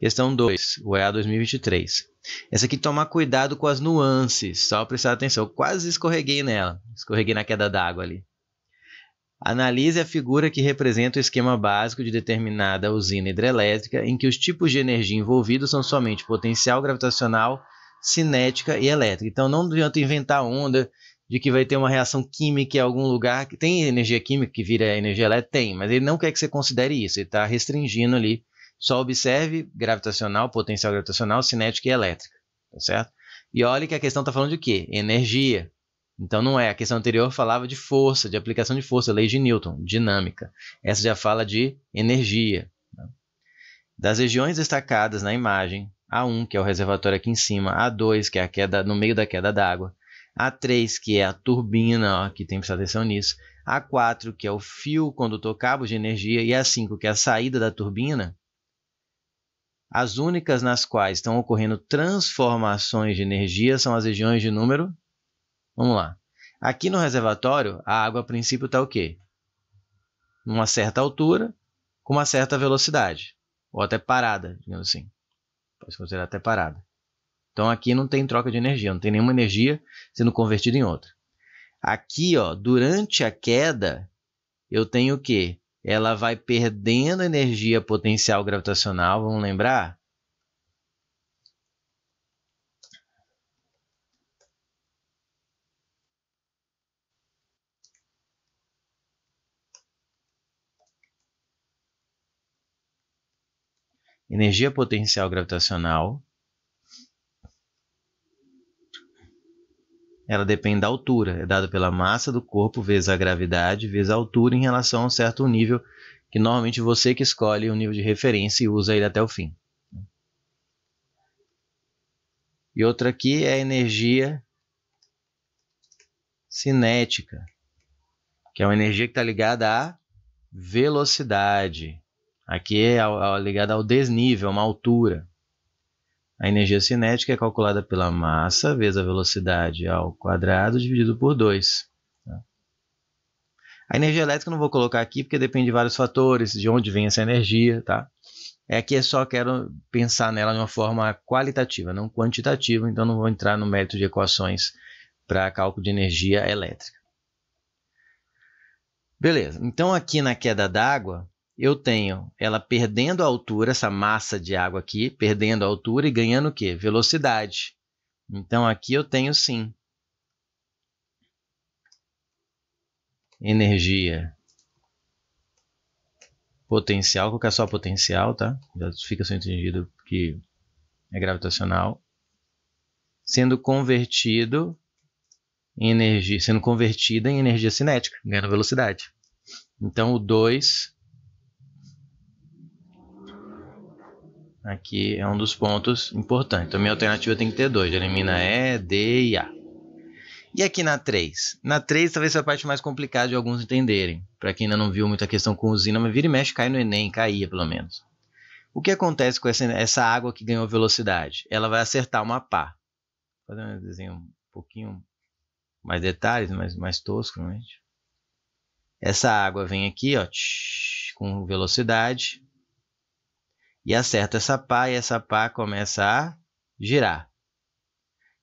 Questão 2, o EA 2023. Essa aqui tomar cuidado com as nuances, só prestar atenção. Eu quase escorreguei nela, escorreguei na queda d'água ali. Analise a figura que representa o esquema básico de determinada usina hidrelétrica, em que os tipos de energia envolvidos são somente potencial gravitacional, cinética e elétrica. Então não adianta inventar onda de que vai ter uma reação química em algum lugar. Tem energia química que vira energia elétrica? Tem, mas ele não quer que você considere isso, ele está restringindo ali só observe gravitacional, potencial gravitacional, cinética e elétrica, tá certo? E olha que a questão está falando de quê? Energia. Então não é. A questão anterior falava de força, de aplicação de força, lei de Newton, dinâmica. Essa já fala de energia. Né? Das regiões destacadas na imagem, A1, que é o reservatório aqui em cima, A2, que é a queda no meio da queda d'água, A3, que é a turbina, ó, que tem que prestar atenção nisso, A4, que é o fio condutor cabo de energia, e A5, que é a saída da turbina, as únicas nas quais estão ocorrendo transformações de energia são as regiões de número. Vamos lá. Aqui no reservatório, a água a princípio está o quê? Numa certa altura, com uma certa velocidade, ou até parada, digamos assim. Pode ser considerar até parada. Então aqui não tem troca de energia, não tem nenhuma energia sendo convertida em outra. Aqui, ó, durante a queda, eu tenho o quê? ela vai perdendo energia potencial gravitacional, vamos lembrar? Energia potencial gravitacional ela depende da altura, é dado pela massa do corpo vezes a gravidade vezes a altura em relação a um certo nível que normalmente você que escolhe o um nível de referência e usa ele até o fim. E outra aqui é a energia cinética, que é uma energia que está ligada à velocidade. Aqui é, é ligada ao desnível, a uma altura. A energia cinética é calculada pela massa vezes a velocidade ao quadrado dividido por 2. Tá? A energia elétrica eu não vou colocar aqui porque depende de vários fatores, de onde vem essa energia, tá? É que eu só quero pensar nela de uma forma qualitativa, não quantitativa, então não vou entrar no mérito de equações para cálculo de energia elétrica. Beleza, então aqui na queda d'água, eu tenho ela perdendo a altura, essa massa de água aqui, perdendo a altura e ganhando o quê? Velocidade. Então aqui eu tenho sim energia potencial, vou colocar só potencial, tá? Já fica só entendido que é gravitacional, sendo convertido em energia, sendo convertida em energia cinética, ganhando velocidade. Então o 2 Aqui é um dos pontos importantes. Então, minha alternativa tem que ter dois. Elimina E, D e A. E aqui na 3? Na 3 talvez seja a parte mais complicada de alguns entenderem. Para quem ainda não viu muita questão com usina, mas vira e mexe, cai no Enem, caía pelo menos. O que acontece com essa, essa água que ganhou velocidade? Ela vai acertar uma pá. Vou fazer um desenho um pouquinho mais detalhes, mais, mais tosco, realmente. Né, essa água vem aqui, ó, tsh, com velocidade e acerta essa pá e essa pá começa a girar.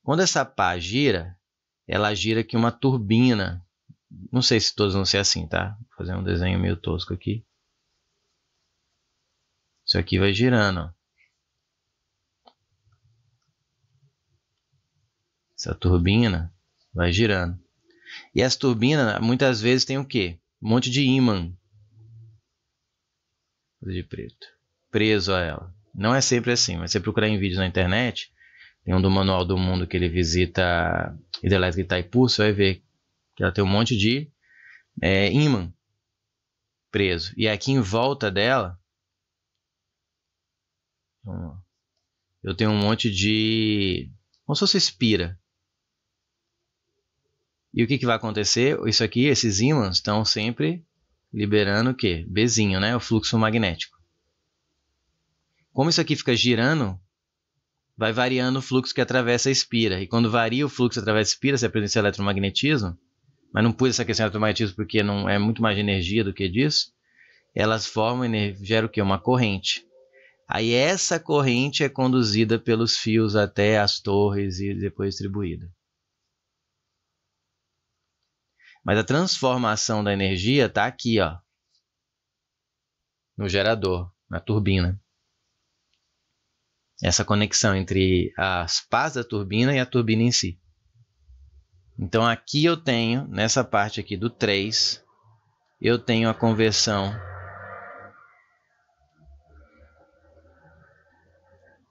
Quando essa pá gira, ela gira que uma turbina. Não sei se todos vão ser assim, tá? Vou fazer um desenho meio tosco aqui. Isso aqui vai girando. Essa turbina vai girando. E essa turbina muitas vezes, tem o quê? Um monte de ímã. de preto preso a ela. Não é sempre assim, mas você procurar em vídeos na internet, tem um do Manual do Mundo que ele visita Hidrelétrica Itaipu, você vai ver que ela tem um monte de é, imã preso. E aqui em volta dela, eu tenho um monte de. Como se fosse espira. E o que, que vai acontecer? Isso aqui, esses ímãs estão sempre liberando o quê? Bezinho, né? O fluxo magnético. Como isso aqui fica girando, vai variando o fluxo que atravessa a espira. E quando varia o fluxo que atravessa a espira, você apresenta eletromagnetismo, mas não pus essa questão de eletromagnetismo porque não é muito mais energia do que disso, elas formam e geram o quê? Uma corrente. Aí essa corrente é conduzida pelos fios até as torres e depois distribuída. Mas a transformação da energia está aqui, ó, no gerador, na turbina essa conexão entre as pás da turbina e a turbina em si. Então aqui eu tenho, nessa parte aqui do 3, eu tenho a conversão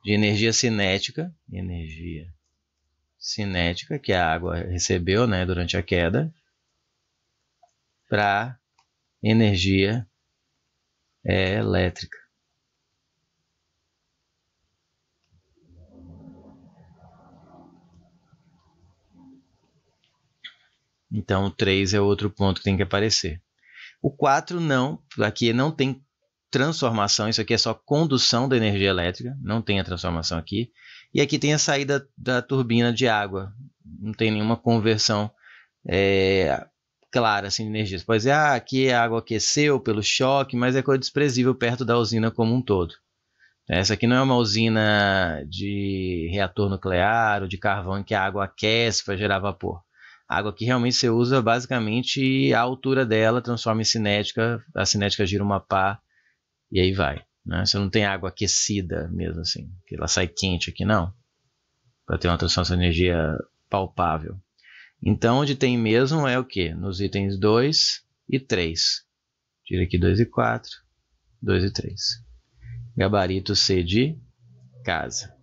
de energia cinética, energia cinética que a água recebeu né, durante a queda, para energia é, elétrica. Então o 3 é outro ponto que tem que aparecer. O 4 não, aqui não tem transformação, isso aqui é só condução da energia elétrica, não tem a transformação aqui. E aqui tem a saída da turbina de água, não tem nenhuma conversão é, clara assim, de energia. Você pode dizer, ah, aqui a água aqueceu pelo choque, mas é coisa desprezível perto da usina como um todo. Essa aqui não é uma usina de reator nuclear ou de carvão que a água aquece para gerar vapor água que realmente você usa basicamente a altura dela, transforma em cinética, a cinética gira uma pá e aí vai. Né? Você não tem água aquecida mesmo assim, que ela sai quente aqui, não. Para ter uma transformação de energia palpável. Então, onde tem mesmo é o que? Nos itens 2 e 3. Tira aqui 2 e 4, 2 e 3. Gabarito C de casa.